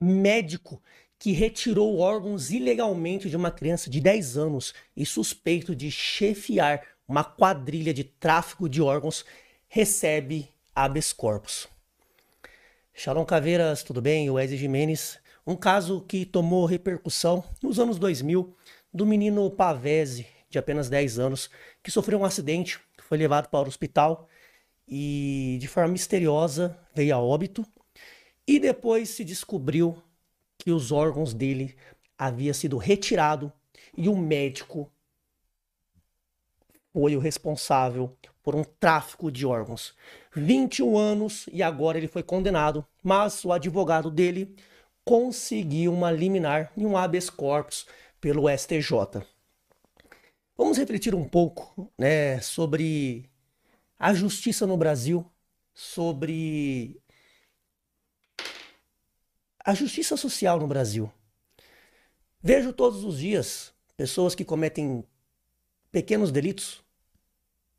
médico que retirou órgãos ilegalmente de uma criança de 10 anos e suspeito de chefiar uma quadrilha de tráfico de órgãos, recebe habeas corpus. Shalom Caveiras, tudo bem? Wesley Jimenez. Um caso que tomou repercussão nos anos 2000 do menino Pavese, de apenas 10 anos, que sofreu um acidente, foi levado para o hospital e de forma misteriosa veio a óbito e depois se descobriu que os órgãos dele havia sido retirado e o médico foi o responsável por um tráfico de órgãos. 21 anos e agora ele foi condenado, mas o advogado dele conseguiu uma liminar e um habeas corpus pelo STJ. Vamos refletir um pouco né, sobre a justiça no Brasil, sobre a justiça social no Brasil. Vejo todos os dias pessoas que cometem pequenos delitos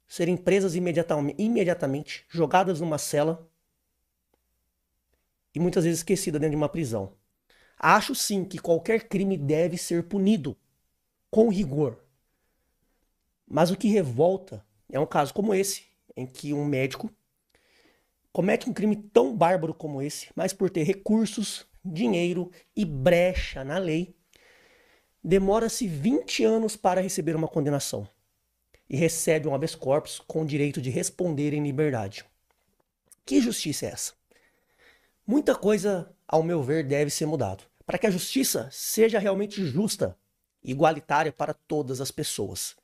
serem presas imediatamente, jogadas numa cela e muitas vezes esquecidas dentro de uma prisão. Acho sim que qualquer crime deve ser punido com rigor. Mas o que revolta é um caso como esse, em que um médico comete um crime tão bárbaro como esse, mas por ter recursos, dinheiro e brecha na lei, demora-se 20 anos para receber uma condenação e recebe um habeas corpus com direito de responder em liberdade. Que justiça é essa? Muita coisa, ao meu ver, deve ser mudado para que a justiça seja realmente justa, igualitária para todas as pessoas.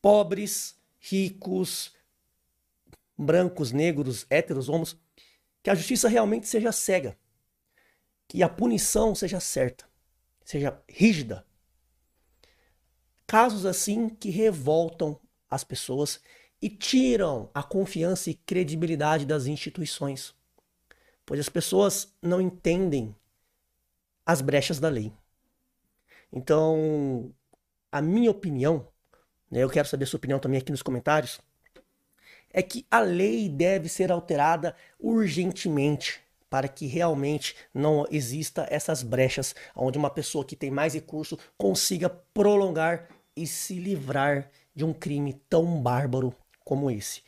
Pobres, ricos, brancos, negros, héteros, homos, que a justiça realmente seja cega que a punição seja certa, seja rígida. Casos assim que revoltam as pessoas e tiram a confiança e credibilidade das instituições, pois as pessoas não entendem as brechas da lei. Então, a minha opinião, né, eu quero saber a sua opinião também aqui nos comentários, é que a lei deve ser alterada urgentemente para que realmente não exista essas brechas onde uma pessoa que tem mais recurso consiga prolongar e se livrar de um crime tão bárbaro como esse.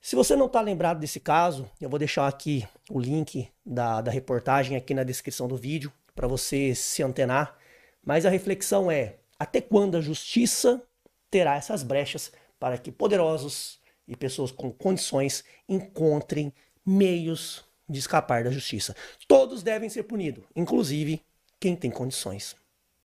Se você não está lembrado desse caso, eu vou deixar aqui o link da, da reportagem aqui na descrição do vídeo para você se antenar. Mas a reflexão é: até quando a justiça terá essas brechas para que poderosos e pessoas com condições encontrem meios de escapar da justiça. Todos devem ser punidos, inclusive quem tem condições.